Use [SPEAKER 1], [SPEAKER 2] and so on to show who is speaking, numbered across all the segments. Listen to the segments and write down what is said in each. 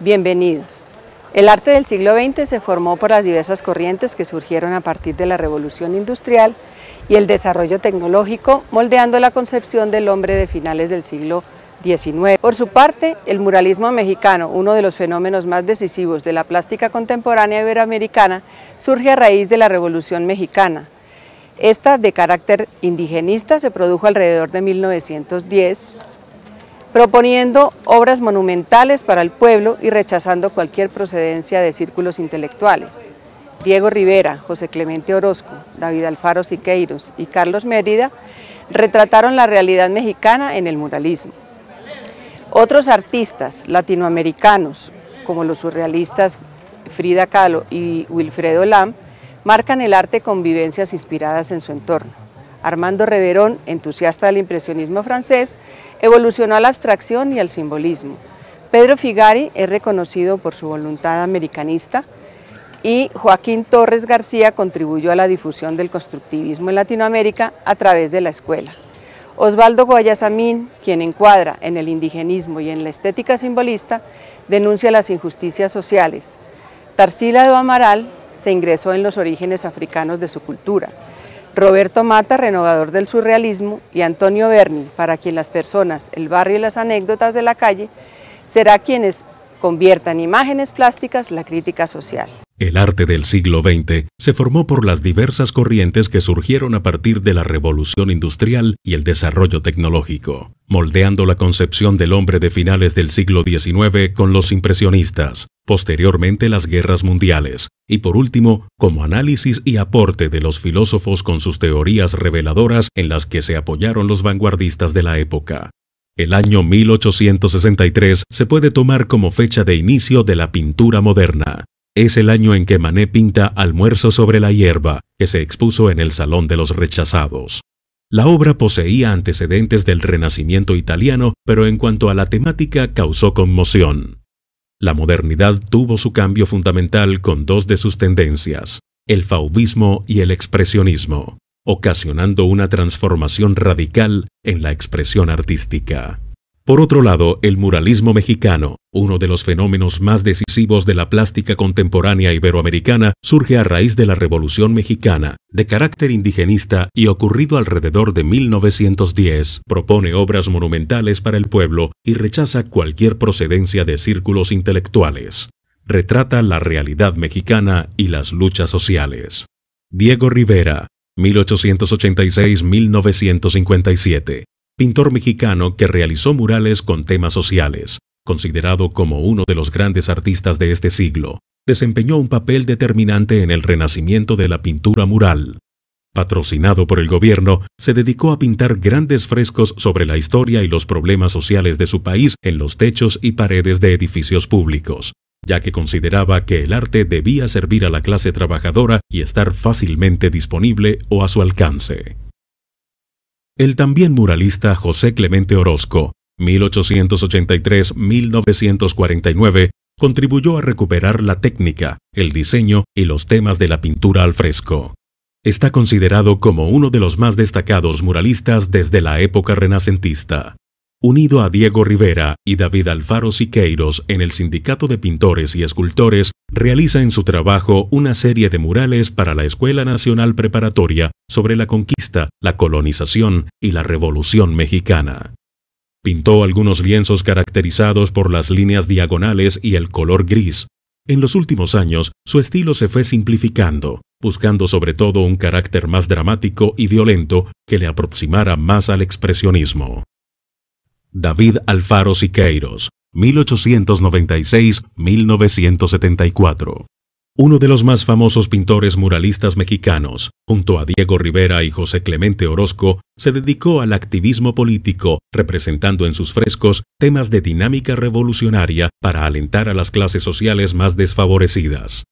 [SPEAKER 1] Bienvenidos. El arte del siglo XX se formó por las diversas corrientes que surgieron a partir de la revolución industrial y el desarrollo tecnológico, moldeando la concepción del hombre de finales del siglo por su parte, el muralismo mexicano, uno de los fenómenos más decisivos de la plástica contemporánea iberoamericana, surge a raíz de la Revolución Mexicana. Esta, de carácter indigenista, se produjo alrededor de 1910, proponiendo obras monumentales para el pueblo y rechazando cualquier procedencia de círculos intelectuales. Diego Rivera, José Clemente Orozco, David Alfaro Siqueiros y Carlos Mérida retrataron la realidad mexicana en el muralismo. Otros artistas latinoamericanos, como los surrealistas Frida Kahlo y Wilfredo Lam, marcan el arte con vivencias inspiradas en su entorno. Armando Reverón, entusiasta del impresionismo francés, evolucionó a la abstracción y al simbolismo. Pedro Figari es reconocido por su voluntad americanista y Joaquín Torres García contribuyó a la difusión del constructivismo en Latinoamérica a través de la escuela. Osvaldo Guayasamín, quien encuadra en el indigenismo y en la estética simbolista, denuncia las injusticias sociales. Tarsila do Amaral se ingresó en los orígenes africanos de su cultura. Roberto Mata, renovador del surrealismo, y Antonio Berni, para quien las personas, el barrio y las anécdotas de la calle, será quienes conviertan en imágenes plásticas la crítica social.
[SPEAKER 2] El arte del siglo XX se formó por las diversas corrientes que surgieron a partir de la revolución industrial y el desarrollo tecnológico, moldeando la concepción del hombre de finales del siglo XIX con los impresionistas, posteriormente las guerras mundiales, y por último, como análisis y aporte de los filósofos con sus teorías reveladoras en las que se apoyaron los vanguardistas de la época. El año 1863 se puede tomar como fecha de inicio de la pintura moderna, es el año en que Manet pinta Almuerzo sobre la hierba, que se expuso en el Salón de los Rechazados. La obra poseía antecedentes del Renacimiento italiano, pero en cuanto a la temática causó conmoción. La modernidad tuvo su cambio fundamental con dos de sus tendencias, el fauvismo y el expresionismo, ocasionando una transformación radical en la expresión artística. Por otro lado, el muralismo mexicano, uno de los fenómenos más decisivos de la plástica contemporánea iberoamericana, surge a raíz de la Revolución Mexicana, de carácter indigenista y ocurrido alrededor de 1910. Propone obras monumentales para el pueblo y rechaza cualquier procedencia de círculos intelectuales. Retrata la realidad mexicana y las luchas sociales. Diego Rivera, 1886-1957 pintor mexicano que realizó murales con temas sociales. Considerado como uno de los grandes artistas de este siglo, desempeñó un papel determinante en el renacimiento de la pintura mural. Patrocinado por el gobierno, se dedicó a pintar grandes frescos sobre la historia y los problemas sociales de su país en los techos y paredes de edificios públicos, ya que consideraba que el arte debía servir a la clase trabajadora y estar fácilmente disponible o a su alcance. El también muralista José Clemente Orozco, 1883-1949, contribuyó a recuperar la técnica, el diseño y los temas de la pintura al fresco. Está considerado como uno de los más destacados muralistas desde la época renacentista unido a Diego Rivera y David Alfaro Siqueiros en el Sindicato de Pintores y Escultores, realiza en su trabajo una serie de murales para la Escuela Nacional Preparatoria sobre la conquista, la colonización y la Revolución Mexicana. Pintó algunos lienzos caracterizados por las líneas diagonales y el color gris. En los últimos años, su estilo se fue simplificando, buscando sobre todo un carácter más dramático y violento que le aproximara más al expresionismo. David Alfaro Siqueiros, 1896-1974. Uno de los más famosos pintores muralistas mexicanos, junto a Diego Rivera y José Clemente Orozco, se dedicó al activismo político, representando en sus frescos temas de dinámica revolucionaria para alentar a las clases sociales más desfavorecidas.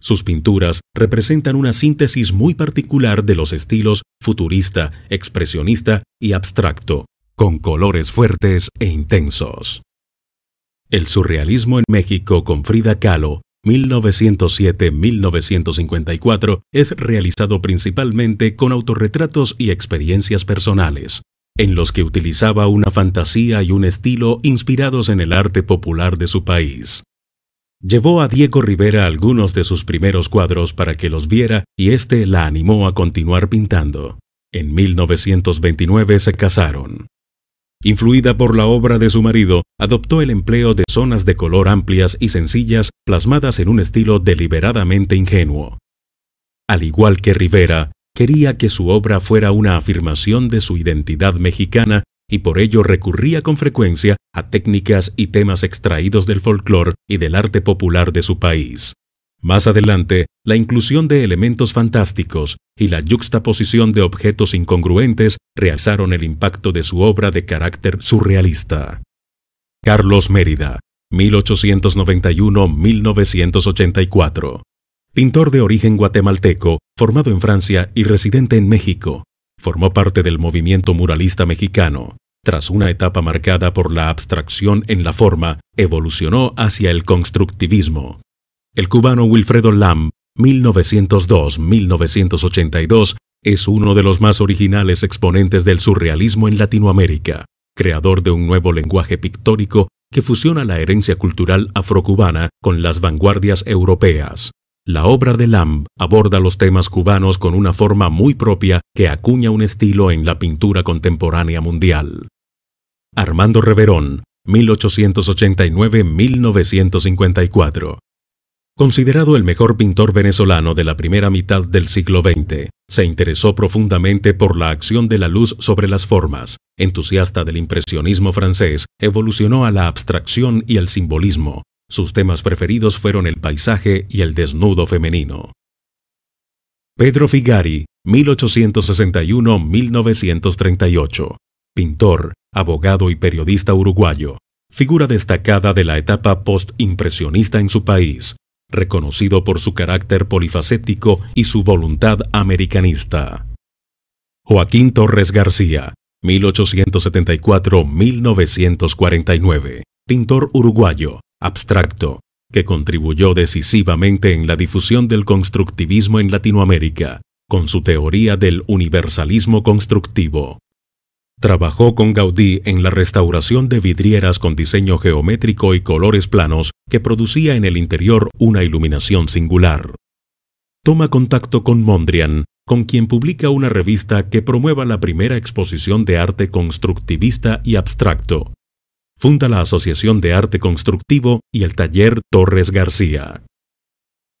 [SPEAKER 2] Sus pinturas representan una síntesis muy particular de los estilos futurista, expresionista y abstracto, con colores fuertes e intensos. El surrealismo en México con Frida Kahlo 1907-1954 es realizado principalmente con autorretratos y experiencias personales, en los que utilizaba una fantasía y un estilo inspirados en el arte popular de su país. Llevó a Diego Rivera algunos de sus primeros cuadros para que los viera y este la animó a continuar pintando. En 1929 se casaron. Influida por la obra de su marido, adoptó el empleo de zonas de color amplias y sencillas plasmadas en un estilo deliberadamente ingenuo. Al igual que Rivera, quería que su obra fuera una afirmación de su identidad mexicana y por ello recurría con frecuencia a técnicas y temas extraídos del folclore y del arte popular de su país. Más adelante, la inclusión de elementos fantásticos y la yuxtaposición de objetos incongruentes realzaron el impacto de su obra de carácter surrealista. Carlos Mérida, 1891-1984. Pintor de origen guatemalteco, formado en Francia y residente en México, formó parte del movimiento muralista mexicano. Tras una etapa marcada por la abstracción en la forma, evolucionó hacia el constructivismo. El cubano Wilfredo Lamb, 1902-1982, es uno de los más originales exponentes del surrealismo en Latinoamérica, creador de un nuevo lenguaje pictórico que fusiona la herencia cultural afrocubana con las vanguardias europeas. La obra de Lamb aborda los temas cubanos con una forma muy propia que acuña un estilo en la pintura contemporánea mundial. Armando Reverón, 1889-1954 Considerado el mejor pintor venezolano de la primera mitad del siglo XX, se interesó profundamente por la acción de la luz sobre las formas. Entusiasta del impresionismo francés, evolucionó a la abstracción y al simbolismo. Sus temas preferidos fueron el paisaje y el desnudo femenino. Pedro Figari, 1861-1938. Pintor, abogado y periodista uruguayo. Figura destacada de la etapa postimpresionista en su país reconocido por su carácter polifacético y su voluntad americanista. Joaquín Torres García, 1874-1949, pintor uruguayo, abstracto, que contribuyó decisivamente en la difusión del constructivismo en Latinoamérica, con su teoría del universalismo constructivo, Trabajó con Gaudí en la restauración de vidrieras con diseño geométrico y colores planos que producía en el interior una iluminación singular. Toma contacto con Mondrian, con quien publica una revista que promueva la primera exposición de arte constructivista y abstracto. Funda la Asociación de Arte Constructivo y el taller Torres García.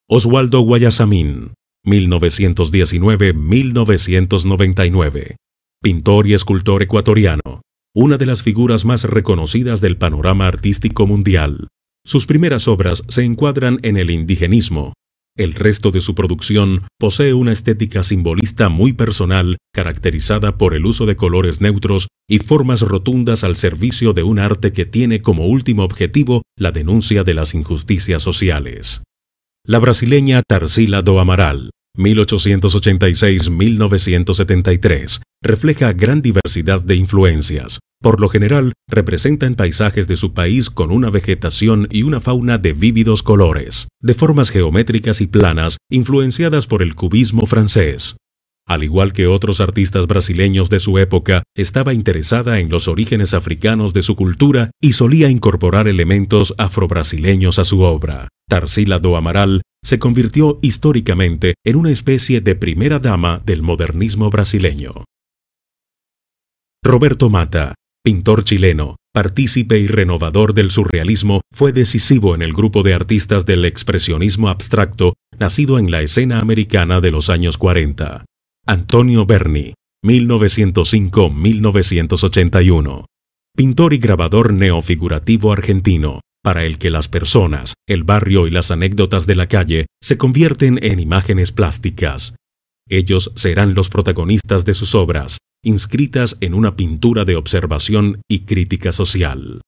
[SPEAKER 2] Oswaldo Guayasamín, 1919-1999 pintor y escultor ecuatoriano, una de las figuras más reconocidas del panorama artístico mundial. Sus primeras obras se encuadran en el indigenismo. El resto de su producción posee una estética simbolista muy personal, caracterizada por el uso de colores neutros y formas rotundas al servicio de un arte que tiene como último objetivo la denuncia de las injusticias sociales. La brasileña Tarsila do Amaral 1886-1973, refleja gran diversidad de influencias. Por lo general, representan paisajes de su país con una vegetación y una fauna de vívidos colores, de formas geométricas y planas influenciadas por el cubismo francés. Al igual que otros artistas brasileños de su época, estaba interesada en los orígenes africanos de su cultura y solía incorporar elementos afrobrasileños a su obra. Tarsila do Amaral se convirtió históricamente en una especie de primera dama del modernismo brasileño. Roberto Mata, pintor chileno, partícipe y renovador del surrealismo, fue decisivo en el grupo de artistas del expresionismo abstracto nacido en la escena americana de los años 40. Antonio Berni, 1905-1981. Pintor y grabador neofigurativo argentino, para el que las personas, el barrio y las anécdotas de la calle se convierten en imágenes plásticas. Ellos serán los protagonistas de sus obras, inscritas en una pintura de observación y crítica social.